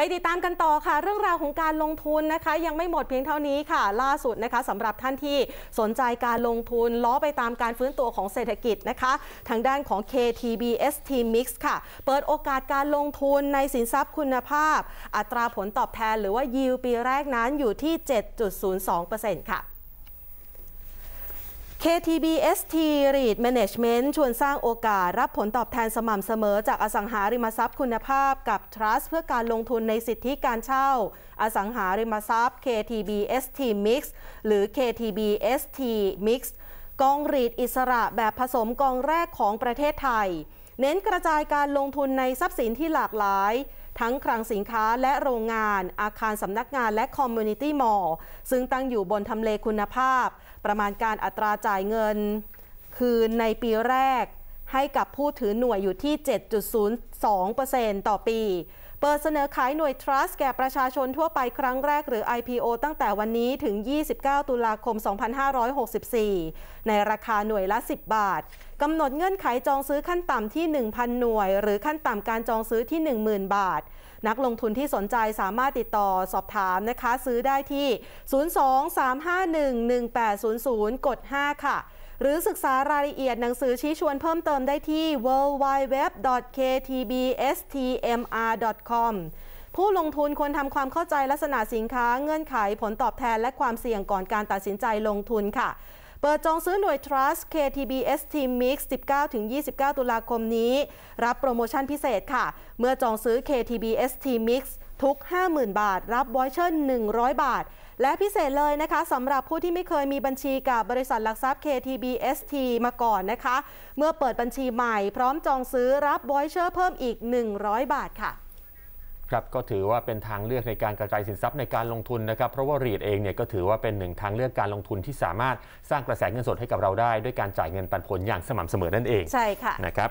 ไปติดตามกันต่อค่ะ เรื่องราวของการลงทุนนะคะ ยังไม่หมดเพียงเท่านี้ค่ะ ล่าสุดนะคะสำหรับท่านที่สนใจการลงทุนล้อไปตามการฟื้นตัวของเศรษฐกิจนะคะ ทางด้านของ KTBST Mix ค่ะ เปิดโอกาสการลงทุนในสินทรัพย์คุณภาพอัตราผลตอบแทนหรือว่ายิวปีแรกนั้นอยู่ที่ 7.02%ค่ะ KTB ST r e e d Management ชวนสร้างโอกาสรับผลตอบแทนสม่ำเสมอจากอสังหาริมทรัพย์คุณภาพกับ Trust เพื่อการลงทุนในสิทธิการเช่า อสังหาริมทรัพย์ KTB ST Mix หรือ KTB ST Mix กองรีดอิสระแบบผสมกองแรกของประเทศไทยเน้นกระจายการลงทุนในทรัพย์สินที่หลากหลาย ทั้งคลังสินค้าและโรงงาน อาคารสำนักงานและคอมมูนิตี้มอลล์ซึ่งตั้งอยู่บนทำเลคุณภาพ ประมาณการอัตราจ่ายเงินคืนในปีแรก ให้กับผู้ถือหน่วยอยู่ที่ 7.02%ต่อปีเปิดเสนอขายหน่วยทรัสต์แก่ประชาชนทั่วไปครั้งแรกหรือ IPO ตั้งแต่วันนี้ถึง 29 ตุลาคม 2564 ในราคาหน่วยละ 10 บาท กำหนดเงื่อนไขจองซื้อขั้นต่ำที่ 1,000 หน่วยหรือขั้นต่ำการจองซื้อที่ 10,000 บาท นักลงทุนที่สนใจสามารถติดต่อสอบถามนะคะซื้อได้ที่ 023511800 กด 5 ค่ะหรือศึกษารายละเอียดหนังสือชี้ชวนเพิ่มเติมได้ที่ www.ktbstmr.com ผู้ลงทุนควรทำความเข้าใจลักษณะสินค้าเงื่อนไข ผลตอบแทนและความเสี่ยงก่อนการตัดสินใจลงทุนค่ะเปิดจองซื้อหน่วย Trust KTB S Team Mix 19-29 ตุลาคมนี้ รับโปรโมชั่นพิเศษค่ะ เมื่อจองซื้อ KTB S Team Mix ทุก 50,000 บาท รับบอยเชอร์100 บาท และพิเศษเลยนะคะสำหรับผู้ที่ไม่เคยมีบัญชีกับบริษัทหลักทรัพย์ KTBST มาก่อนนะคะ เมื่อเปิดบัญชีใหม่ พร้อมจองซื้อรับบอยเชอร์เพิ่มอีก 100 บาทค่ะครับ ก็ถือว่าเป็นทางเลือกในการกระจายสินทรัพย์ในการลงทุนนะครับ เพราะว่ารีดเองเนี่ยก็ถือว่าเป็นหนึ่งทางเลือกการลงทุนที่สามารถสร้างกระแสเงินสดให้กับเราได้ด้วยการจ่ายเงินปันผลอย่างสม่ำเสมอนั่นเอง ใช่ค่ะนะครับ